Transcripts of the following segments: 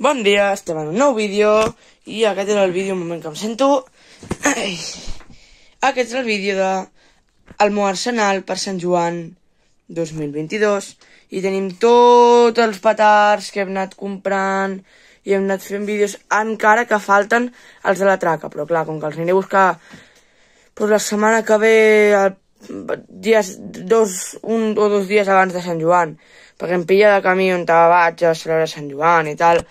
Bon dia, estem en un nou vídeo i aquest era el vídeo, un moment que em sento Ai. aquest és el vídeo de el meu arsenal per Sant Joan 2022 i tenim tots els petards que hem anat comprant i hem anat fent vídeos encara que falten els de la traca però clar, com que els aniré a buscar doncs la setmana que ve el, dies, dos, un o dos dies abans de Sant Joan perquè em pilla de camí on vaig a celebrar Sant Joan i tal,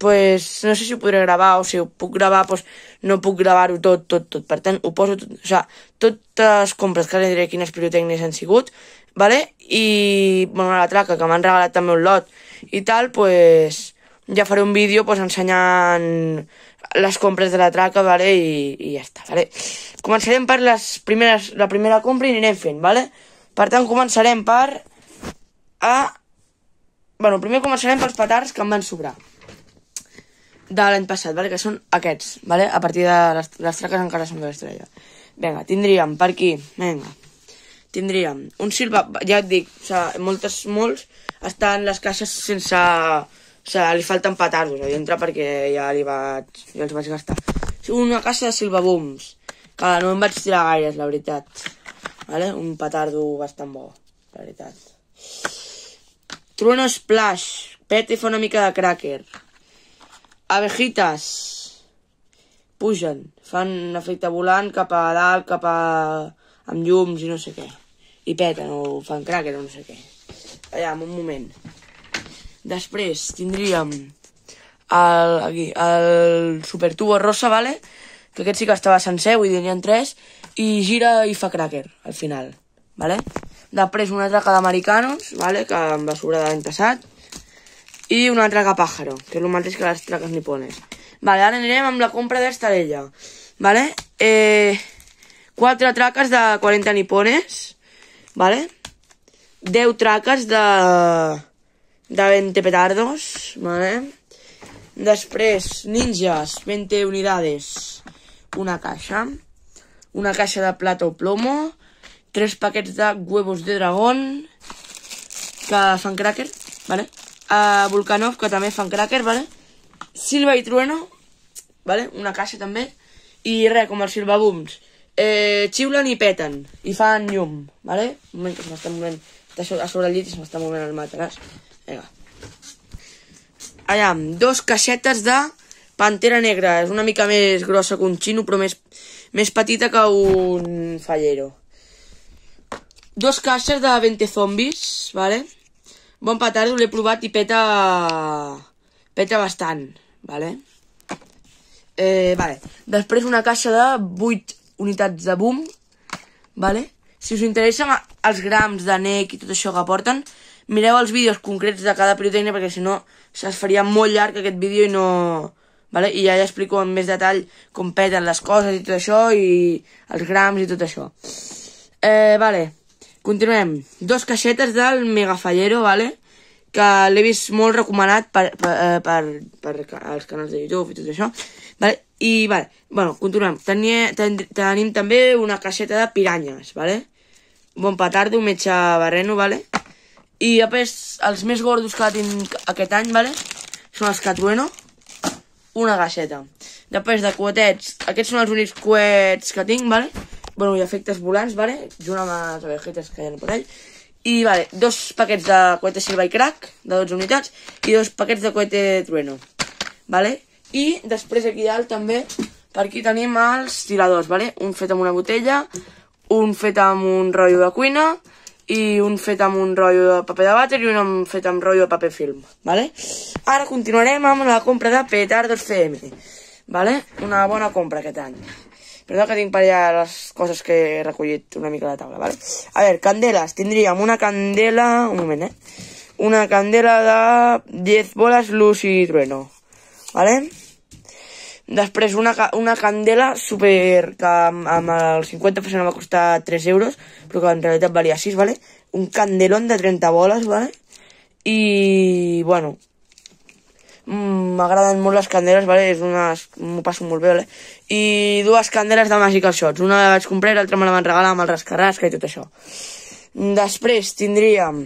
pues, no sé si ho podré gravar o si ho puc gravar, pues, no puc gravar-ho tot, tot, tot. Per tant, ho poso tot, o sigui, totes les compres, que ara diré quines pirotècnies han sigut, vale? i bueno, la traca, que m'han regalat també un lot i tal, pues, ja faré un vídeo pues, ensenyant les compres de la traca, vale? I, i ja està, vale? Començarem per les primeres, la primera compra i anirem fent, vale? Per tant, començarem per... a bueno, primer començarem pels petards que em van sobrar de l'any passat, vale? que són aquests, vale? a partir de les, les traques encara són de l'estrella. Vinga, tindríem per aquí, vinga, tindríem un silva, ja et dic, o sea, moltes, molts estan les caixes sense... O sea, li falten petardos, a dintre perquè ja li vaig, ja els vaig gastar. Una caixa de silvabooms, que no em vaig tirar gaires, la veritat. Vale? Un petardo bastant bo, la veritat. Trueno Splash. Pet i fa una mica de cracker. Abejitas. Pugen. Fan un efecte volant cap a dalt, cap a... amb llums i no sé què. I peten o fan cracker o no sé què. Allà, un moment. Després tindríem el, aquí, el supertubo rosa, vale? que aquest sí que estava sencer, vull dir, n'hi ha tres, i gira i fa cracker al final, vale? Després una altra d'americanos, vale, que em va sobrar de l'any passat. I una altra que pàjaro, que és el mateix que les traques nipones. Vale, ara anirem amb la compra d'estarella. Vale? Eh, quatre traques de 40 nipones. Vale? 10 traques de... de 20 petardos. Vale? Després, ninjas, 20 unidades. Una caixa. Una caixa de plata o plomo tres paquets de huevos de dragón que fan cracker, vale? A Volcanov, que també fan cracker, vale? Silva i Trueno, vale? Una caixa també. I res, com els silvabooms. Eh, xiulen i peten. I fan llum, vale? Un moment que se m'està movent. Està a sobre el llit i se m'està movent el matalàs. Vinga. Allà, dos caixetes de pantera negra. És una mica més grossa que un xino, però més, més petita que un fallero. Dos caixes de 20 zombis, vale? Bon ho l'he provat i peta... Peta bastant, vale? Eh, vale. Després una caixa de 8 unitats de boom, vale? Si us interessen els grams de nec i tot això que aporten, mireu els vídeos concrets de cada pirotècnia perquè si no se'ls faria molt llarg aquest vídeo i no... Vale? I ja, ja explico amb més detall com peten les coses i tot això i els grams i tot això. Eh, vale. Continuem. Dos caixetes del Megafallero, vale? que l'he vist molt recomanat per, per, eh, per, per els canals de YouTube i tot això. Vale? I, vale, bueno, continuem. Tenia, ten, tenim també una caixeta de piranyes, vale? Bon un metge barreno, vale? I, a més, els més gordos que tinc aquest any, vale? Són els Catrueno. una gaixeta. Després de coetets, aquests són els únics coets que tinc, vale? bueno, i efectes volants, vale? junt amb els objectes que hi ha per ell. I, vale, dos paquets de cohete Silva i Crack, de 12 unitats, i dos paquets de cohete Trueno, vale? I després aquí dalt també, per aquí tenim els tiradors, vale? Un fet amb una botella, un fet amb un rotllo de cuina, i un fet amb un rotllo de paper de vàter i un fet amb rotllo de paper film, vale? Ara continuarem amb la compra de petardos CM, vale? Una bona compra aquest any. Perdó que tinc per allà les coses que he recollit una mica a la taula, vale? A veure, candeles. Tindríem una candela... Un moment, eh? Una candela de 10 boles, luz i trueno. Vale? Després una, una candela super... que amb, amb el 50% va costar 3 euros, però que en realitat valia 6, vale? Un candelón de 30 boles, vale? I, bueno, m'agraden molt les candeles, vale? és una... m'ho passo molt bé, vale? i dues candeles de Magical Shots, una la vaig comprar i l'altra me la van regalar amb el rascarrasca i tot això. Després tindríem...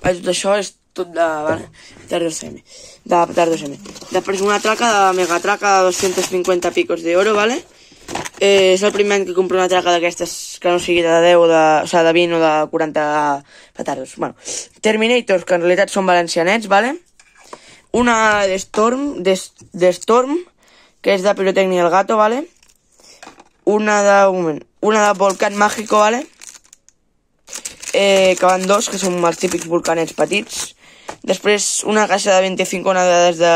Eh, tot això és tot de... Vale? Tardo semi. De tardo semi. Després una traca de Mega Traca de 250 picos d'oro, vale? Eh, és el primer any que compro una traca d'aquestes que no sigui de 10, de, o sigui, de 20 o de 40 petardos. Bueno, Terminators, que en realitat són valencianets, vale? una de Storm, de, de Storm, que és de Pirotècnia el Gato, ¿vale? Una de, un moment, una de Volcán Mágico, ¿vale? Eh, que van dos, que són els típics volcanets petits. Després una caixa de 25 onades de,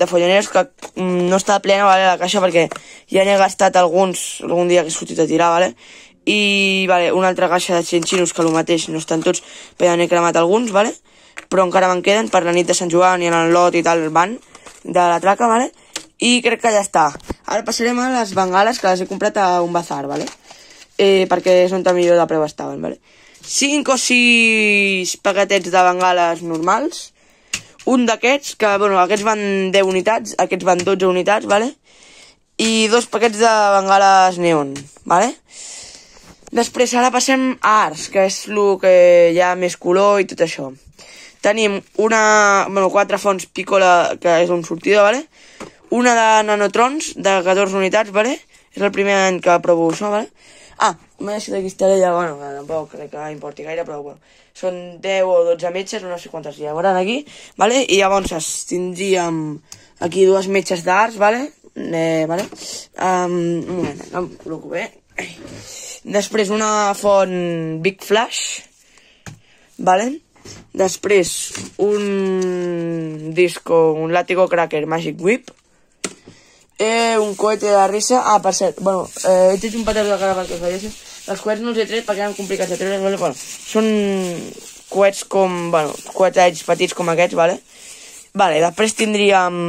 de folloneros, que mm, no està plena vale, la caixa perquè ja n'he gastat alguns algun dia que he sortit a tirar, vale? i vale, una altra caixa de xinxinos que el mateix no estan tots, però ja n'he cremat alguns, vale? però encara me'n queden per la nit de Sant Joan i en el lot i tal van de la traca, vale? I crec que ja està. Ara passarem a les bengales, que les he comprat a un bazar, vale? Eh, perquè és on millor de preu estaven, vale? 5 o 6 paquetets de bengales normals. Un d'aquests, que, bueno, aquests van 10 unitats, aquests van 12 unitats, vale? I dos paquets de bengales neon, vale? Després ara passem a arts, que és el que hi ha més color i tot això. Tenim una, bueno, quatre fonts Picola, que és un sortidor, vale? Una de nanotrons, de 14 unitats, vale? És el primer any que provo això, vale? Ah, una de allà, bueno, que tampoc crec que importi gaire, però bueno, són 10 o 12 metges, no sé quantes hi haurà aquí, vale? i llavors tindríem aquí dues metges d'arts, vale? Eh, vale? Um, un moment, no em col·loco bé. Després una font Big Flash, vale? Després, un disco, un látigo cracker Magic Whip. Eh, un cohete de risa. Ah, per cert, bueno, eh, he tret un patet de cara perquè us veiessin. Els coets no els he tret perquè eren complicats de treure. Vale? Bueno, són coets com, bueno, coetets petits com aquests, vale? Vale, després tindríem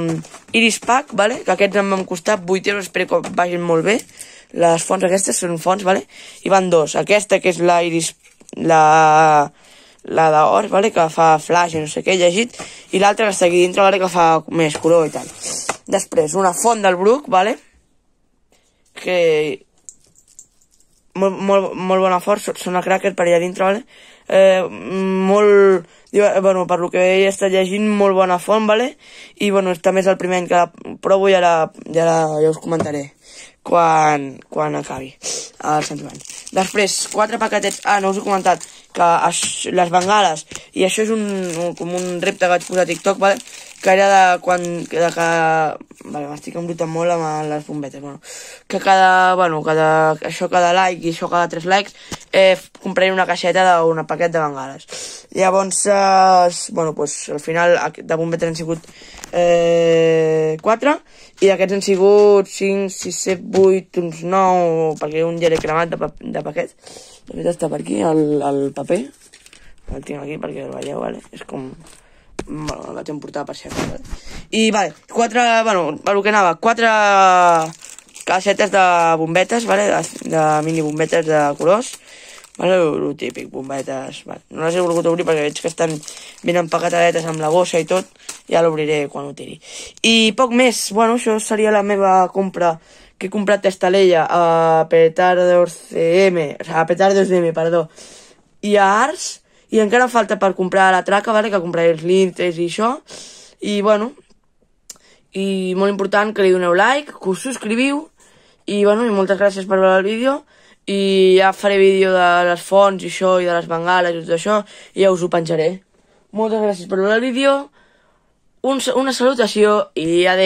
Iris Pack, vale? que aquests em van costar 8 euros, espero que vagin molt bé. Les fonts aquestes són fonts, vale? i van dos. Aquesta, que és la Iris... La la d'or, vale? que fa flash i no sé què, llegit, i l'altra que està aquí dintre, vale? que fa més color i tal. Després, una font del Brook, vale? que molt, molt, molt bona força, sona cracker per allà dintre, vale? Eh, molt, eh, bueno, per lo que he estat llegint, molt bona font, vale? I, bueno, està més el primer any que la provo i ara, ja, la, ja us comentaré quan, quan acabi el Sant Joan. Després, quatre paquetets... Ah, no us he comentat que es, les bengales... I això és un, un, com un repte que vaig posar a TikTok, vale? que era de quan... De que... Vale, m'estic embrutant molt amb les bombetes, bueno. Que cada... Bueno, cada, això cada like i això cada tres likes eh, compraré una caixeta d'un paquet de bengales. Llavors, eh, bueno, pues, al final de bombetes han sigut eh, 4 i d'aquests han sigut 5, 6, 7, 8, uns 9, perquè un ja l'he cremat de, de paquet. De fet està per aquí, el, el paper. El tinc aquí perquè el veieu, vale? és com... Bueno, el vaig emportar per xerrar. Vale? I, vale, 4, bueno, el que anava, 4 casetes de bombetes, vale? de, de mini bombetes de colors Bueno, el típic, bombetes... Bueno, no les he volgut obrir perquè veig que estan ben empaquetadetes amb la bossa i tot. Ja l'obriré quan ho tiri. I poc més. Bueno, això seria la meva compra que he comprat a Estalella, a Petardos CM, O a Petardos DM, perdó, i a Ars, i encara falta per comprar la traca, vale? que compraré els lintes i això, i bueno, i molt important que li doneu like, que us subscriviu, i bueno, i moltes gràcies per veure el vídeo, i ja faré vídeo de les fonts i això, i de les bengales i tot això, i ja us ho penjaré. Moltes gràcies per veure el vídeo, un, una salutació i adeu.